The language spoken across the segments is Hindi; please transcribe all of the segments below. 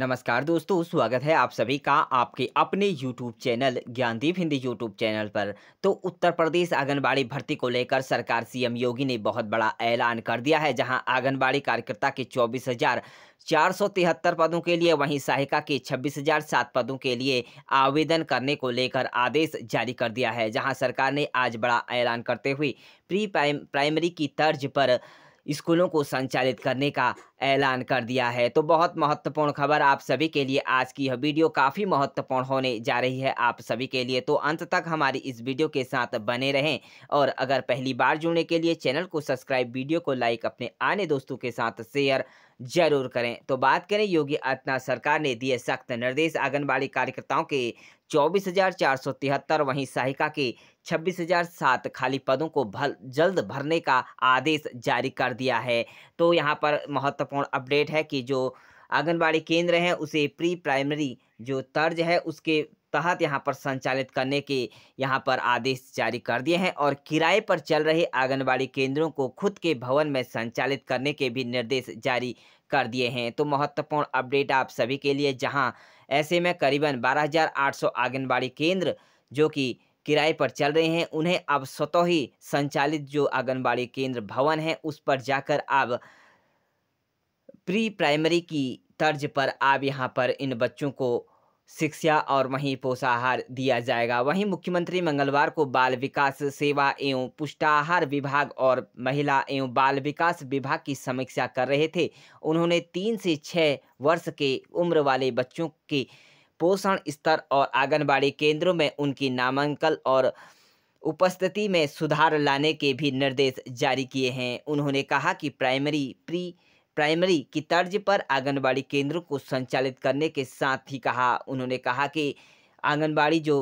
नमस्कार दोस्तों स्वागत है आप सभी का आपके अपने YouTube channel Gyandeep Hindi YouTube channel पर तो उत्तर प्रदेश आंगनबाड़ी भर्ती को लेकर सरकार सीएम योगी ने बहुत बड़ा ऐलान कर दिया है जहां आंगनबाड़ी कार्यकर्ता के चौबीस हजार चार सौ तिहत्तर पदों के लिए वहीं सहायिका के छब्बीस हजार सात पदों के लिए आवेदन करने को लेकर आदेश जारी कर दिया है जहाँ सरकार ने आज बड़ा ऐलान करते हुए प्री प्राइमरी की तर्ज पर स्कूलों को संचालित करने का ऐलान कर दिया है तो बहुत महत्वपूर्ण खबर आप सभी के लिए आज की यह वीडियो काफ़ी महत्वपूर्ण होने जा रही है आप सभी के लिए तो अंत तक हमारी इस वीडियो के साथ बने रहें और अगर पहली बार जुड़ने के लिए चैनल को सब्सक्राइब वीडियो को लाइक अपने आने दोस्तों के साथ शेयर जरूर करें तो बात करें योगी आदित्यनाथ सरकार ने दिए सख्त निर्देश आंगनबाड़ी कार्यकर्ताओं के चौबीस हजार चार सौ तिहत्तर वहीं सहायिका के छब्बीस हजार सात खाली पदों को भल, जल्द भरने का आदेश जारी कर दिया है तो यहाँ पर महत्वपूर्ण अपडेट है कि जो आंगनबाड़ी केंद्र हैं उसे प्री प्राइमरी जो तर्ज है उसके तहत यहाँ पर संचालित करने के यहाँ पर आदेश जारी कर दिए हैं और किराए पर चल रहे आंगनबाड़ी केंद्रों को खुद के भवन में संचालित करने के भी निर्देश जारी कर दिए हैं तो महत्वपूर्ण अपडेट आप सभी के लिए जहां ऐसे में करीबन 12,800 आंगनबाड़ी केंद्र जो कि किराए पर चल रहे हैं उन्हें अब स्वतः ही संचालित जो आंगनबाड़ी केंद्र भवन है उस पर जाकर आप प्री प्राइमरी की तर्ज पर आप यहाँ पर इन बच्चों को शिक्षा और वहीं पोषाहार दिया जाएगा वहीं मुख्यमंत्री मंगलवार को बाल विकास सेवा एवं पुष्टाहार विभाग और महिला एवं बाल विकास विभाग की समीक्षा कर रहे थे उन्होंने तीन से छः वर्ष के उम्र वाले बच्चों के पोषण स्तर और आंगनबाड़ी केंद्रों में उनकी नामांकन और उपस्थिति में सुधार लाने के भी निर्देश जारी किए हैं उन्होंने कहा कि प्राइमरी प्री प्राइमरी की तर्ज पर आंगनबाड़ी केंद्रों को संचालित करने के साथ ही कहा उन्होंने कहा कि आंगनबाड़ी जो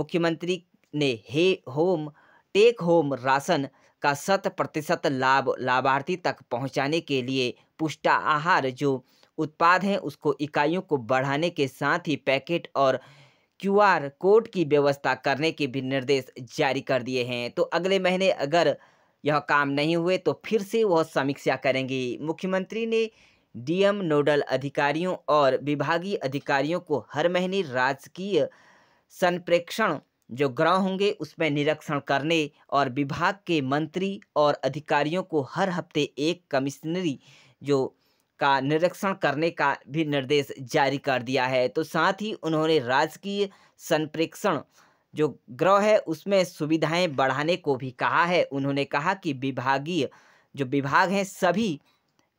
मुख्यमंत्री ने हे होम टेक होम राशन का शत प्रतिशत लाभ लाभार्थी तक पहुंचाने के लिए पुष्टा आहार जो उत्पाद हैं उसको इकाइयों को बढ़ाने के साथ ही पैकेट और क्यूआर कोड की व्यवस्था करने के भी निर्देश जारी कर दिए हैं तो अगले महीने अगर यह काम नहीं हुए तो फिर से वह समीक्षा करेंगे मुख्यमंत्री ने डीएम नोडल अधिकारियों और विभागीय अधिकारियों को हर महीने राजकीय संप्रेक्षण जो ग्रह होंगे उसमें निरीक्षण करने और विभाग के मंत्री और अधिकारियों को हर हफ्ते एक कमिश्नरी जो का निरीक्षण करने का भी निर्देश जारी कर दिया है तो साथ ही उन्होंने राजकीय संप्रेक्षण जो ग्रह है उसमें सुविधाएं बढ़ाने को भी कहा है उन्होंने कहा कि विभागीय जो विभाग हैं सभी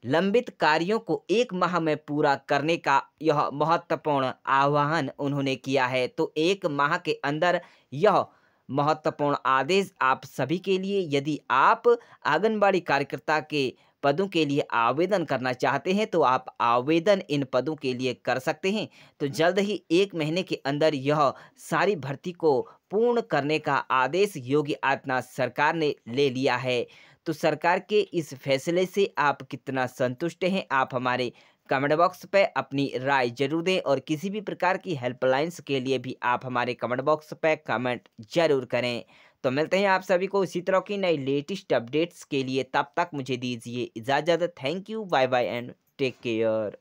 लंबित कार्यों को एक माह में पूरा करने का यह महत्वपूर्ण आह्वान उन्होंने किया है तो एक माह के अंदर यह महत्वपूर्ण आदेश आप सभी के लिए यदि आप आंगनबाड़ी कार्यकर्ता के पदों के लिए आवेदन करना चाहते हैं तो आप आवेदन इन पदों के लिए कर सकते हैं तो जल्द ही एक महीने के अंदर यह सारी भर्ती को पूर्ण करने का आदेश योगी आदित्यनाथ सरकार ने ले लिया है तो सरकार के इस फैसले से आप कितना संतुष्ट हैं आप हमारे कमेंट बॉक्स पर अपनी राय जरूर दें और किसी भी प्रकार की हेल्पलाइंस के लिए भी आप हमारे कमेंट बॉक्स पर कमेंट जरूर करें तो मिलते हैं आप सभी को इसी तरह की नई लेटेस्ट अपडेट्स के लिए तब तक मुझे दीजिए इजाज़त thank you bye bye and take care